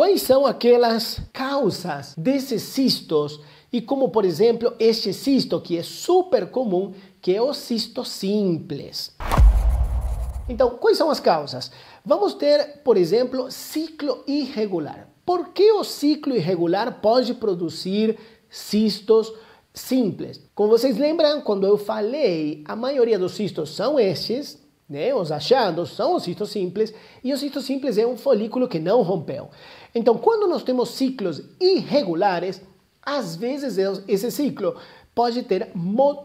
Quais são aquelas causas desses cistos e como, por exemplo, este cisto que é super comum, que é o cisto simples. Então, quais são as causas? Vamos ter, por exemplo, ciclo irregular. Por que o ciclo irregular pode produzir cistos simples? Como vocês lembram, quando eu falei, a maioria dos cistos são estes, né? Os achados são os simples e o simples é um folículo que não rompeu. Então, quando nós temos ciclos irregulares, às vezes esse ciclo pode ter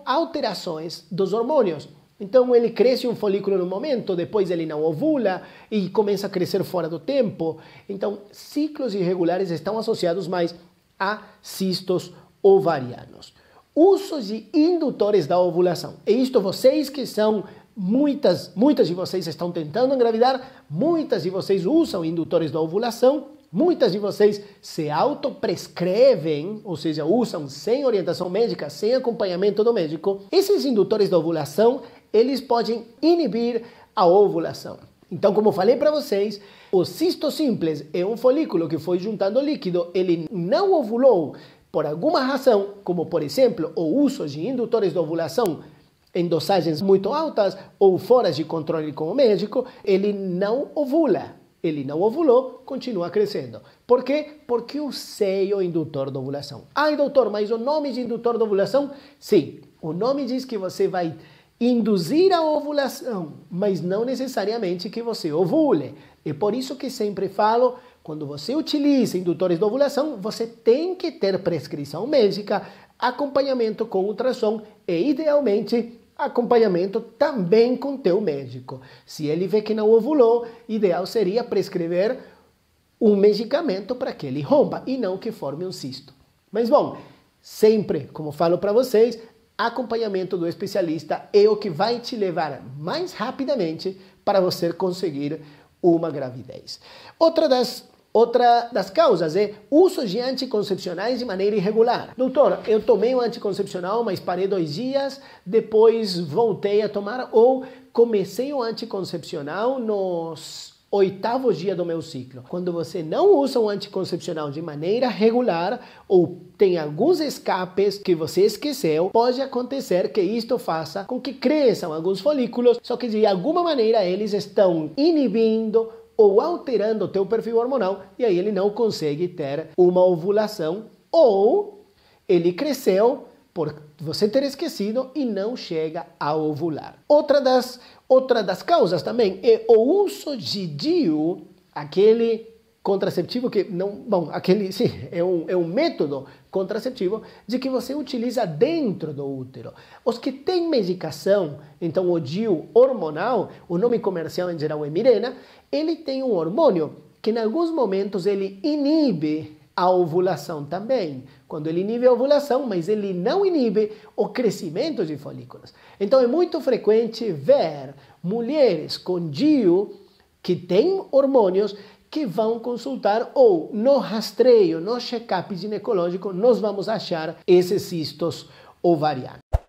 alterações dos hormônios. Então ele cresce um folículo no momento, depois ele não ovula e começa a crescer fora do tempo. Então ciclos irregulares estão associados mais a cistos ovarianos. Usos de indutores da ovulação. E isto vocês que são Muitas, muitas de vocês estão tentando engravidar, muitas de vocês usam indutores da ovulação, muitas de vocês se autoprescrevem, ou seja, usam sem orientação médica, sem acompanhamento do médico. Esses indutores da ovulação, eles podem inibir a ovulação. Então, como falei para vocês, o cisto simples é um folículo que foi juntando líquido, ele não ovulou por alguma razão, como por exemplo o uso de indutores da ovulação em dosagens muito altas ou fora de controle com o médico, ele não ovula. Ele não ovulou, continua crescendo. Por quê? Porque o seio é indutor da ovulação. Ai, doutor, mas o nome de indutor da ovulação? Sim, o nome diz que você vai induzir a ovulação, mas não necessariamente que você ovule. É por isso que sempre falo, quando você utiliza indutores de ovulação, você tem que ter prescrição médica, acompanhamento com ultrassom e, idealmente, acompanhamento também com teu médico. Se ele vê que não ovulou, ideal seria prescrever um medicamento para que ele rompa e não que forme um cisto. Mas bom, sempre, como falo para vocês, acompanhamento do especialista é o que vai te levar mais rapidamente para você conseguir uma gravidez. Outra das Outra das causas é uso de anticoncepcionais de maneira irregular. Doutor, eu tomei um anticoncepcional, mas parei dois dias, depois voltei a tomar, ou comecei o um anticoncepcional nos oitavo dia do meu ciclo. Quando você não usa o um anticoncepcional de maneira regular ou tem alguns escapes que você esqueceu, pode acontecer que isto faça com que cresçam alguns folículos, só que de alguma maneira eles estão inibindo ou alterando o teu perfil hormonal e aí ele não consegue ter uma ovulação ou ele cresceu por você ter esquecido e não chega a ovular. Outra das outra das causas também é o uso de DIU, aquele contraceptivo que não. Bom, aquele sim, é um, é um método contraceptivo de que você utiliza dentro do útero. Os que têm medicação, então o DIU hormonal, o nome comercial em geral é Mirena, ele tem um hormônio que em alguns momentos ele inibe a ovulação também. Quando ele inibe a ovulação, mas ele não inibe o crescimento de folículos. Então é muito frequente ver mulheres com DIU que têm hormônios que vão consultar ou no rastreio, no check-up ginecológico, nós vamos achar esses cistos ovarianos.